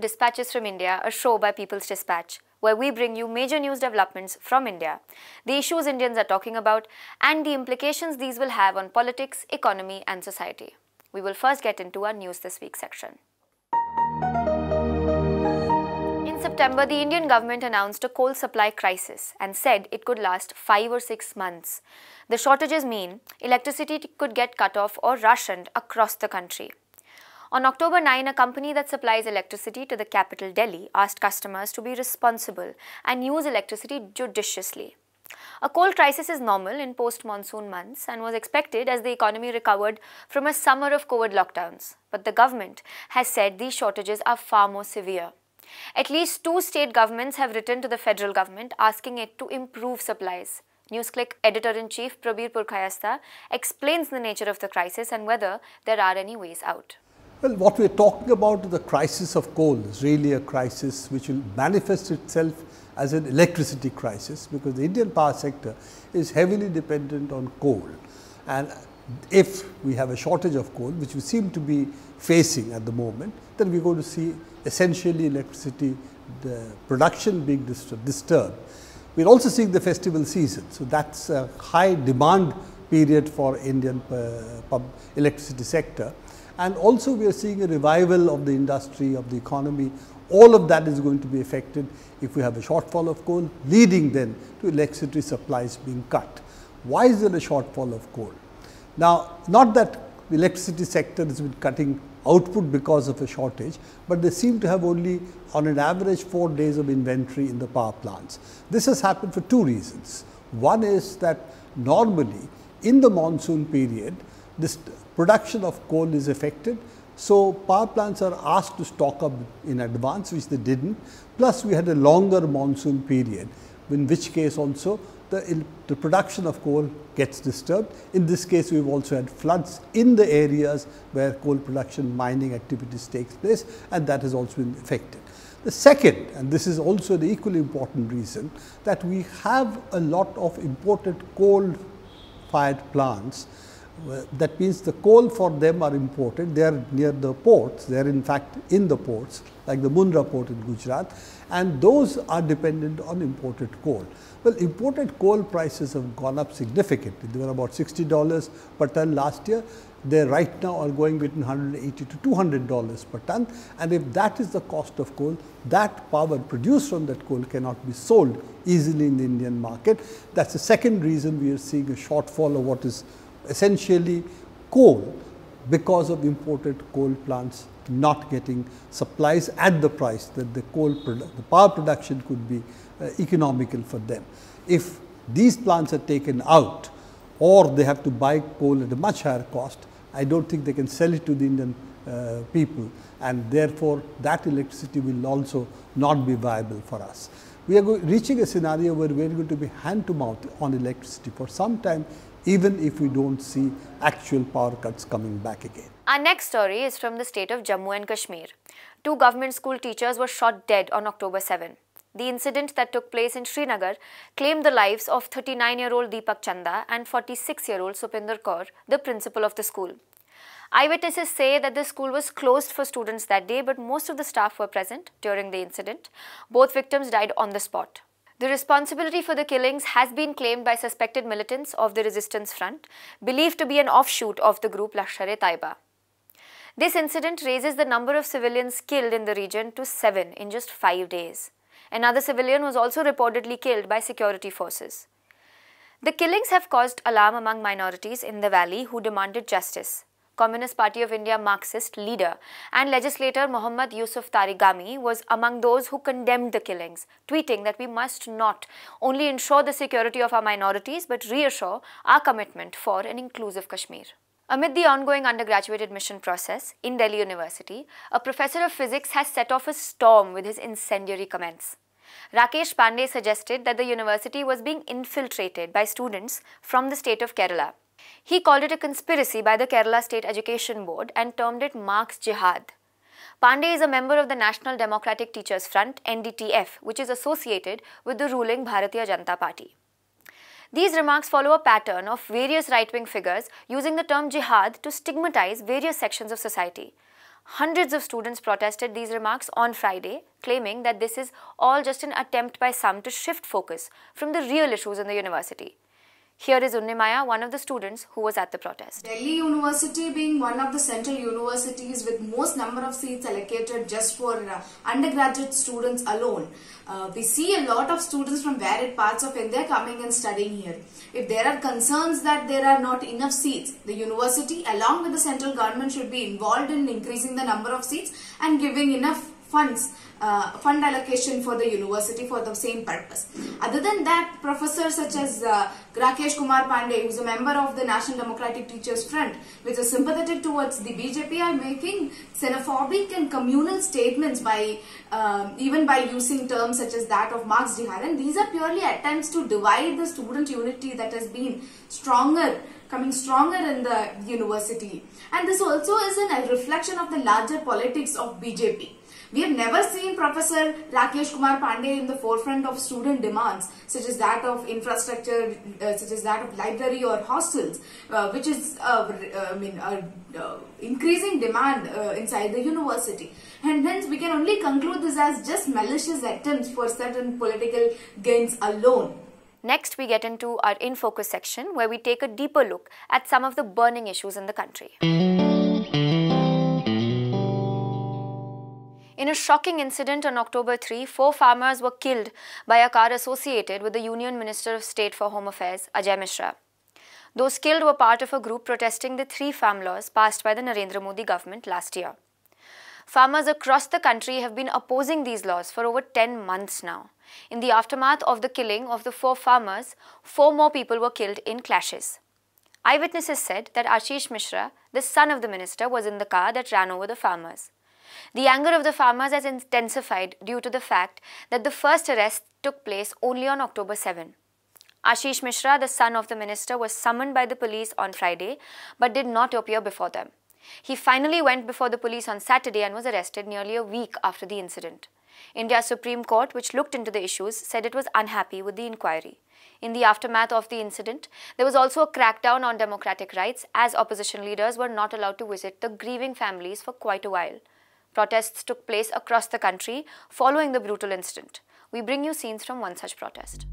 Dispatches from India, a show by People's Dispatch, where we bring you major news developments from India, the issues Indians are talking about, and the implications these will have on politics, economy, and society. We will first get into our News This Week section. In September, the Indian government announced a coal supply crisis and said it could last five or six months. The shortages mean electricity could get cut off or rationed across the country. On October 9, a company that supplies electricity to the capital Delhi asked customers to be responsible and use electricity judiciously. A coal crisis is normal in post-monsoon months and was expected as the economy recovered from a summer of COVID lockdowns. But the government has said these shortages are far more severe. At least two state governments have written to the federal government asking it to improve supplies. NewsClick editor-in-chief Prabir Purkayastha explains the nature of the crisis and whether there are any ways out. Well, what we are talking about, the crisis of coal is really a crisis which will manifest itself as an electricity crisis because the Indian power sector is heavily dependent on coal. And if we have a shortage of coal, which we seem to be facing at the moment, then we're going to see essentially electricity production being disturbed. We're also seeing the festival season, so that's a high demand period for Indian uh, electricity sector. And also we are seeing a revival of the industry, of the economy. All of that is going to be affected if we have a shortfall of coal, leading then to electricity supplies being cut. Why is there a shortfall of coal? Now, not that the electricity sector has been cutting output because of a shortage, but they seem to have only on an average four days of inventory in the power plants. This has happened for two reasons. One is that normally in the monsoon period, this production of coal is affected. So, power plants are asked to stock up in advance which they did not. Plus, we had a longer monsoon period in which case also the, the production of coal gets disturbed. In this case, we have also had floods in the areas where coal production mining activities takes place and that has also been affected. The second and this is also the equally important reason that we have a lot of imported coal fired plants that means the coal for them are imported. They are near the ports. They are in fact in the ports, like the Mundra port in Gujarat, and those are dependent on imported coal. Well, imported coal prices have gone up significantly. They were about $60 per ton last year. They right now are going between 180 to $200 per ton. And if that is the cost of coal, that power produced from that coal cannot be sold easily in the Indian market. That's the second reason we are seeing a shortfall of what is essentially coal because of imported coal plants not getting supplies at the price that the coal the power production could be uh, economical for them. If these plants are taken out or they have to buy coal at a much higher cost, I do not think they can sell it to the Indian uh, people and therefore, that electricity will also not be viable for us. We are reaching a scenario where we are going to be hand to mouth on electricity for some time even if we don't see actual power cuts coming back again. Our next story is from the state of Jammu and Kashmir. Two government school teachers were shot dead on October 7. The incident that took place in Srinagar claimed the lives of 39-year-old Deepak Chanda and 46-year-old Supinder Kaur, the principal of the school. Eyewitnesses say that the school was closed for students that day but most of the staff were present during the incident. Both victims died on the spot. The responsibility for the killings has been claimed by suspected militants of the resistance front, believed to be an offshoot of the group Lashkar-e-Taiba. This incident raises the number of civilians killed in the region to seven in just five days. Another civilian was also reportedly killed by security forces. The killings have caused alarm among minorities in the valley who demanded justice. Communist Party of India Marxist leader, and legislator Mohammad Yusuf Tarigami was among those who condemned the killings, tweeting that we must not only ensure the security of our minorities but reassure our commitment for an inclusive Kashmir. Amid the ongoing undergraduate admission process in Delhi University, a professor of physics has set off a storm with his incendiary comments. Rakesh Pandey suggested that the university was being infiltrated by students from the state of Kerala he called it a conspiracy by the Kerala State Education Board and termed it Marx Jihad. Pandey is a member of the National Democratic Teachers Front NDTF, which is associated with the ruling Bharatiya Janata Party. These remarks follow a pattern of various right-wing figures using the term jihad to stigmatize various sections of society. Hundreds of students protested these remarks on Friday, claiming that this is all just an attempt by some to shift focus from the real issues in the university. Here is Unnimaya, one of the students who was at the protest. Delhi University being one of the central universities with most number of seats allocated just for uh, undergraduate students alone. Uh, we see a lot of students from varied parts of India coming and studying here. If there are concerns that there are not enough seats, the university along with the central government should be involved in increasing the number of seats and giving enough funds, uh, fund allocation for the university for the same purpose. Other than that, professors such as uh, Rakesh Kumar Pandey, who is a member of the National Democratic Teachers Front, which is sympathetic towards the BJP, are making xenophobic and communal statements by um, even by using terms such as that of Marx Jihad. And these are purely attempts to divide the student unity that has been stronger coming stronger in the university. And this also is a reflection of the larger politics of BJP. We have never seen Professor Lakesh Kumar Pandey in the forefront of student demands such as that of infrastructure, uh, such as that of library or hostels, uh, which is uh, uh I mean, uh, uh, increasing demand inside the university. And hence we can only conclude this as just malicious attempts for certain political gains alone. Next, we get into our In Focus section where we take a deeper look at some of the burning issues in the country. In a shocking incident on October 3, four farmers were killed by a car associated with the Union Minister of State for Home Affairs, Ajay Mishra. Those killed were part of a group protesting the three farm laws passed by the Narendra Modi government last year. Farmers across the country have been opposing these laws for over 10 months now. In the aftermath of the killing of the four farmers, four more people were killed in clashes. Eyewitnesses said that Ashish Mishra, the son of the minister, was in the car that ran over the farmers. The anger of the farmers has intensified due to the fact that the first arrest took place only on October 7. Ashish Mishra, the son of the minister, was summoned by the police on Friday but did not appear before them. He finally went before the police on Saturday and was arrested nearly a week after the incident. India's Supreme Court, which looked into the issues, said it was unhappy with the inquiry. In the aftermath of the incident, there was also a crackdown on democratic rights as opposition leaders were not allowed to visit the grieving families for quite a while. Protests took place across the country following the brutal incident. We bring you scenes from one such protest.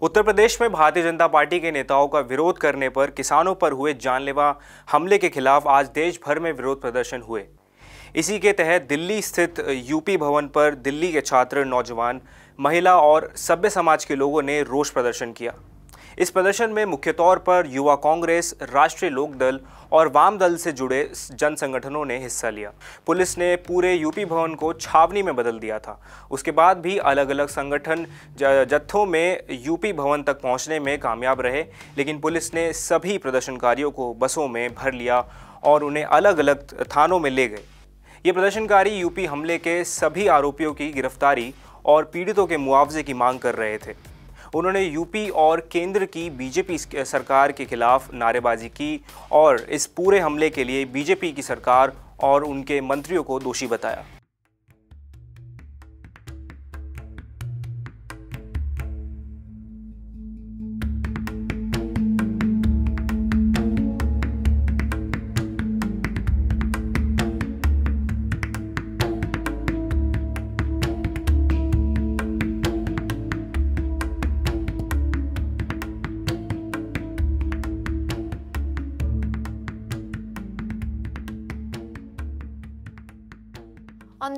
उत्तर प्रदेश में भारतीय जनता party के नेताओं का विरोध करने पर किसानों पर हुए जानलेवा हमले के खिलाफ आज देश भर में विरोध प्रदर्शन हुए इसी के तहत दिल्ली स्थित यूपी भवन पर दिल्ली के छात्र नौजवान महिला और सभ्य समाज के लोगों ने रोष प्रदर्शन किया इस प्रदर्शन में मुख्य तौर पर युवा कांग्रेस राष्ट्रीय लोकदल और वाम दल से जुड़े जन संगठनों ने हिस्सा लिया पुलिस ने पूरे यूपी भवन को छावनी में बदल दिया था उसके बाद भी अलग अलग संगठन जत्थों में यूपी भवन तक पहुंचने में कामयाब रहे लेकिन पुलिस ने सभी प्रदर्शनकारियों को बसों में भर लिया और उन्हें अलग अलग थानों में ले गए ये प्रदर्शनकारी यूपी हमले के सभी आरोपियों की गिरफ्तारी और पीड़ितों के मुआवजे की मांग कर रहे थे उन्होंने यूपी और केंद्र की बीजेपी सरकार के खिलाफ नारेबाजी की और इस पूरे हमले के लिए बीजेपी की सरकार और उनके मंत्रियों को दोषी बताया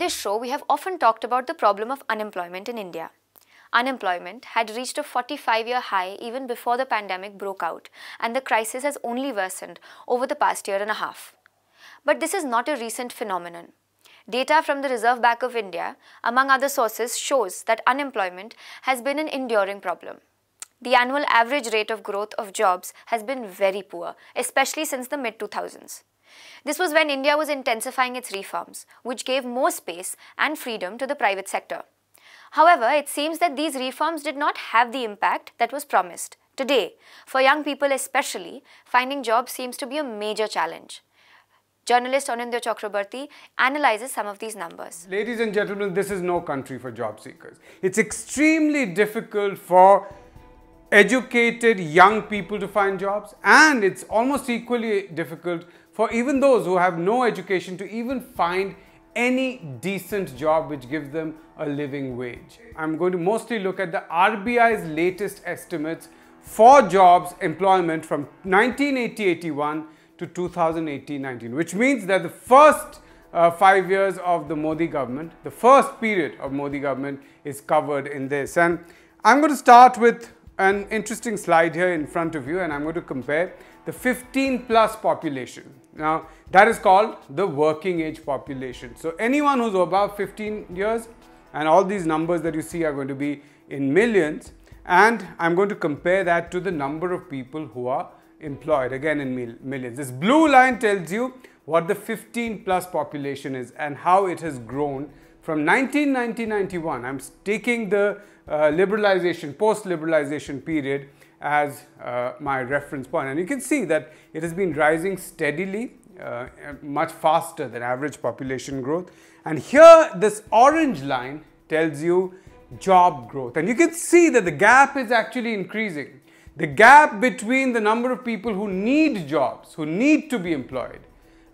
this show, we have often talked about the problem of unemployment in India. Unemployment had reached a 45 year high even before the pandemic broke out, and the crisis has only worsened over the past year and a half. But this is not a recent phenomenon. Data from the Reserve Bank of India, among other sources, shows that unemployment has been an enduring problem. The annual average rate of growth of jobs has been very poor, especially since the mid 2000s. This was when India was intensifying its reforms, which gave more space and freedom to the private sector. However, it seems that these reforms did not have the impact that was promised. Today, for young people especially, finding jobs seems to be a major challenge. Journalist Anindya Chakraborty analyzes some of these numbers. Ladies and gentlemen, this is no country for job seekers. It's extremely difficult for educated young people to find jobs and it's almost equally difficult for even those who have no education to even find any decent job which gives them a living wage. I'm going to mostly look at the RBI's latest estimates for jobs employment from 1980-81 to 2018-19, which means that the first uh, five years of the Modi government, the first period of Modi government is covered in this. And I'm going to start with an interesting slide here in front of you and I'm going to compare the 15 plus population now, that is called the working age population. So, anyone who's above 15 years, and all these numbers that you see are going to be in millions, and I'm going to compare that to the number of people who are employed, again in mil millions. This blue line tells you what the 15 plus population is and how it has grown from 1990-91. I'm taking the uh, liberalization, post-liberalization period as uh, my reference point. And you can see that it has been rising steadily, uh, much faster than average population growth. And here, this orange line tells you job growth. And you can see that the gap is actually increasing. The gap between the number of people who need jobs, who need to be employed,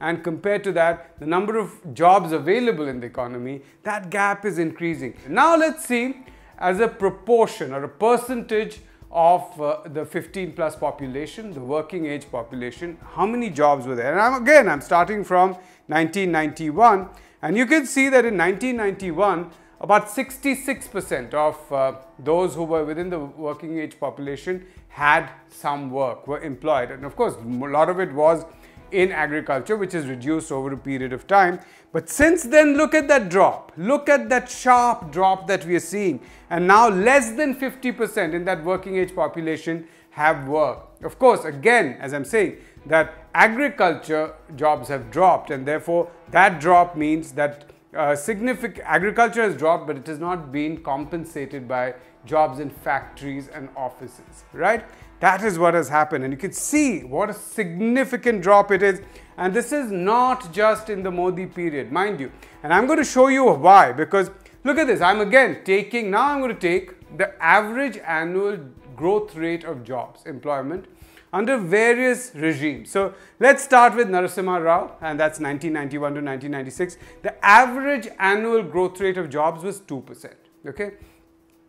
and compared to that, the number of jobs available in the economy, that gap is increasing. Now let's see as a proportion or a percentage of uh, the 15 plus population, the working age population, how many jobs were there? And I'm, again, I'm starting from 1991 and you can see that in 1991, about 66% of uh, those who were within the working age population had some work, were employed. And of course, a lot of it was in agriculture, which is reduced over a period of time. But since then, look at that drop. Look at that sharp drop that we are seeing. And now less than 50% in that working age population have work. Of course, again, as I'm saying, that agriculture jobs have dropped and therefore that drop means that uh, significant agriculture has dropped but it has not been compensated by jobs in factories and offices, right? That is what has happened. And you can see what a significant drop it is. And this is not just in the Modi period, mind you. And I'm going to show you why because look at this. I'm again taking, now I'm going to take the average annual growth rate of jobs, employment under various regimes. So let's start with Narasimha Rao and that's 1991 to 1996. The average annual growth rate of jobs was 2%, okay?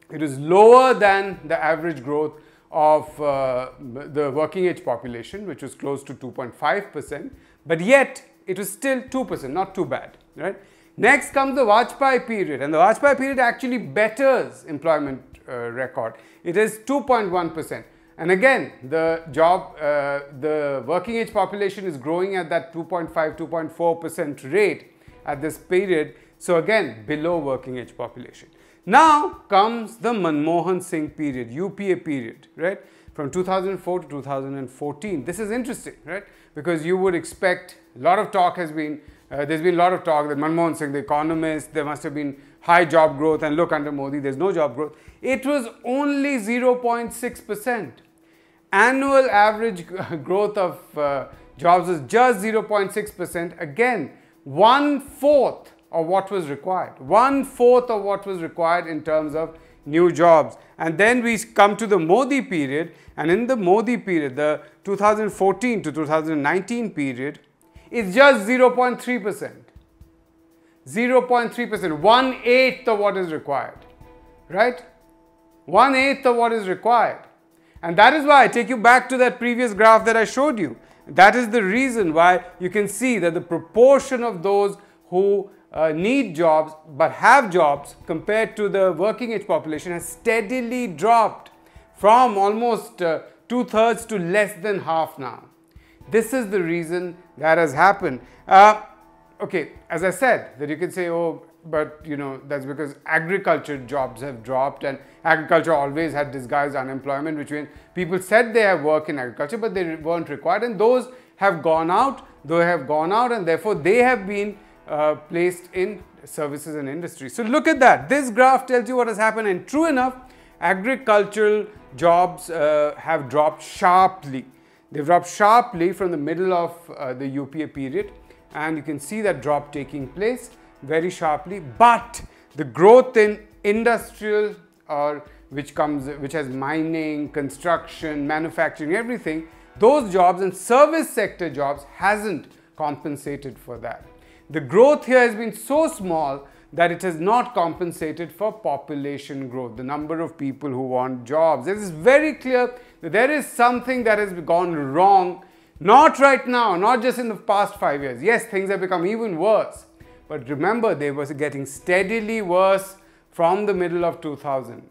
It is lower than the average growth of uh, the working age population, which was close to 2.5%, but yet it was still 2%, not too bad, right? Next comes the Vajpayee period, and the Vajpayee period actually betters employment uh, record. It is 2.1%. And again, the job, uh, the working age population is growing at that 2.5, 2.4% rate at this period. So again, below working age population. Now comes the Manmohan Singh period, UPA period, right? From 2004 to 2014. This is interesting, right? Because you would expect, a lot of talk has been, uh, there's been a lot of talk that Manmohan Singh, the economist, there must have been high job growth and look under Modi, there's no job growth. It was only 0.6%. Annual average growth of uh, jobs is just 0.6%. Again, one fourth or what was required. One fourth of what was required in terms of new jobs. And then we come to the Modi period and in the Modi period, the 2014 to 2019 period, it's just 0.3%. 0.3%, one eighth of what is required, right? One eighth of what is required. And that is why I take you back to that previous graph that I showed you. That is the reason why you can see that the proportion of those who uh, need jobs but have jobs compared to the working age population has steadily dropped from almost uh, two thirds to less than half now. This is the reason that has happened. Uh, okay, as I said, that you can say, oh, but you know, that's because agriculture jobs have dropped and agriculture always had disguised unemployment, which means people said they have work in agriculture, but they weren't required. And those have gone out, they have gone out, and therefore they have been uh, placed in services and industry. So look at that. This graph tells you what has happened and true enough, agricultural jobs uh, have dropped sharply. They've dropped sharply from the middle of uh, the UPA period and you can see that drop taking place very sharply. But the growth in industrial or which comes, which has mining, construction, manufacturing, everything, those jobs and service sector jobs hasn't compensated for that the growth here has been so small that it has not compensated for population growth, the number of people who want jobs. It is very clear that there is something that has gone wrong, not right now, not just in the past five years. Yes, things have become even worse, but remember they were getting steadily worse from the middle of 2000.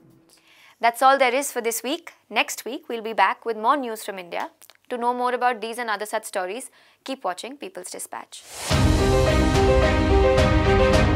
That's all there is for this week. Next week, we'll be back with more news from India. To know more about these and other such stories, keep watching People's Dispatch thank you